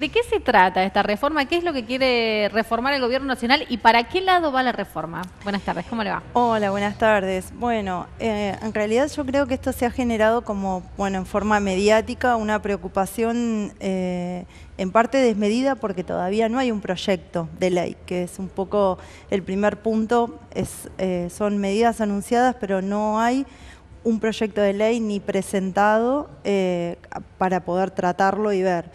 ¿De qué se trata esta reforma? ¿Qué es lo que quiere reformar el Gobierno Nacional y para qué lado va la reforma? Buenas tardes, ¿cómo le va? Hola, buenas tardes. Bueno, eh, en realidad yo creo que esto se ha generado como, bueno, en forma mediática, una preocupación eh, en parte desmedida porque todavía no hay un proyecto de ley, que es un poco el primer punto, es, eh, son medidas anunciadas, pero no hay un proyecto de ley ni presentado para poder tratarlo y ver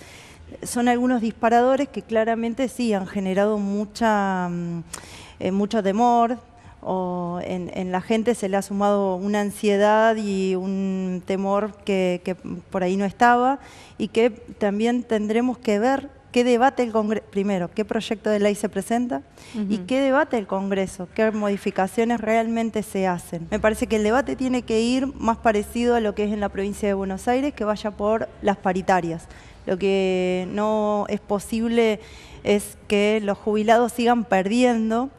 son algunos disparadores que claramente sí han generado mucha, mm, eh, mucho temor, o en, la gente se le ha sumado una ansiedad y un temor que, por ahí no estaba y que también tendremos que ver qué debate el Congreso, primero, qué proyecto de ley se presenta y qué debate el Congreso, qué modificaciones realmente se hacen. Me parece que el debate tiene que ir más parecido a lo que es en la provincia de Buenos Aires, que vaya por las paritarias lo que no es posible es que los jubilados sigan perdiendo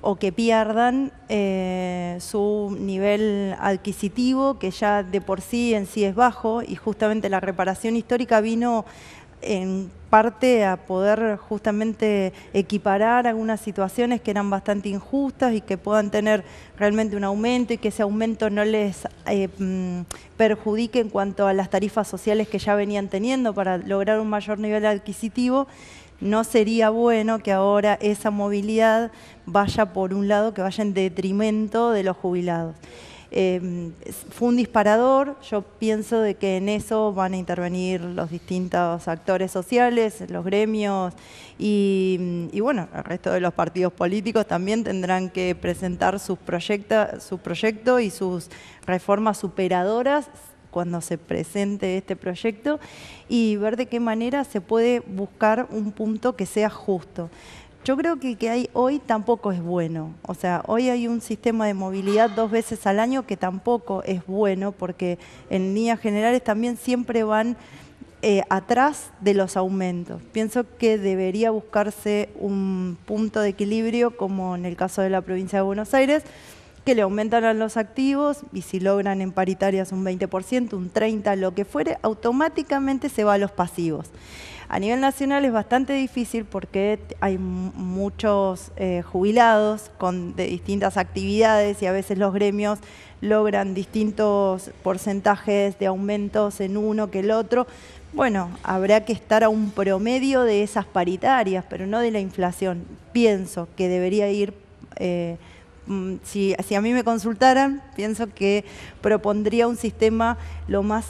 o que pierdan eh, su nivel adquisitivo, que ya de por sí en sí es bajo, y justamente la reparación histórica vino en parte a poder justamente equiparar algunas situaciones que eran bastante injustas y que puedan tener realmente un aumento y que ese aumento no les eh, mm, perjudique en cuanto a las tarifas sociales que ya venían teniendo para lograr un mayor nivel adquisitivo, no sería bueno que ahora esa movilidad vaya por un lado que vaya en detrimento de los jubilados. Em, fue un disparador, yo pienso de que en eso van a intervenir los distintos actores sociales, los gremios y, bueno, el resto de los partidos políticos también tendrán que presentar sus su proyecto y sus reformas superadoras cuando se presente este proyecto y ver de qué manera se puede buscar un punto que sea justo yo creo que que hay hoy tampoco es bueno. O sea, hoy hay un sistema de movilidad dos veces al año que tampoco es bueno porque en líneas generales también siempre van eh, atrás de los aumentos. Pienso que debería buscarse un punto de equilibrio como en el caso de la provincia de Buenos Aires que le a los activos y si logran en paritarias un 20%, un 30%, lo que fuere, automáticamente se va a los pasivos. A nivel nacional es bastante difícil porque hay muchos eh, jubilados con de distintas actividades y a veces los gremios logran distintos porcentajes de aumentos en uno que el otro. Bueno, habrá que estar a un promedio de esas paritarias, pero no de la inflación. Pienso que debería ir... Eh, si, si, a mí me consultaran, pienso que propondría un sistema lo más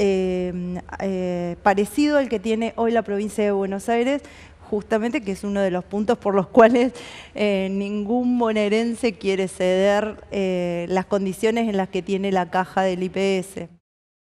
Em, eh, parecido al que tiene hoy la provincia de Buenos Aires, justamente que es uno de los puntos por los cuales eh, ningún bonaerense quiere ceder eh, las condiciones en las que tiene la caja del IPS.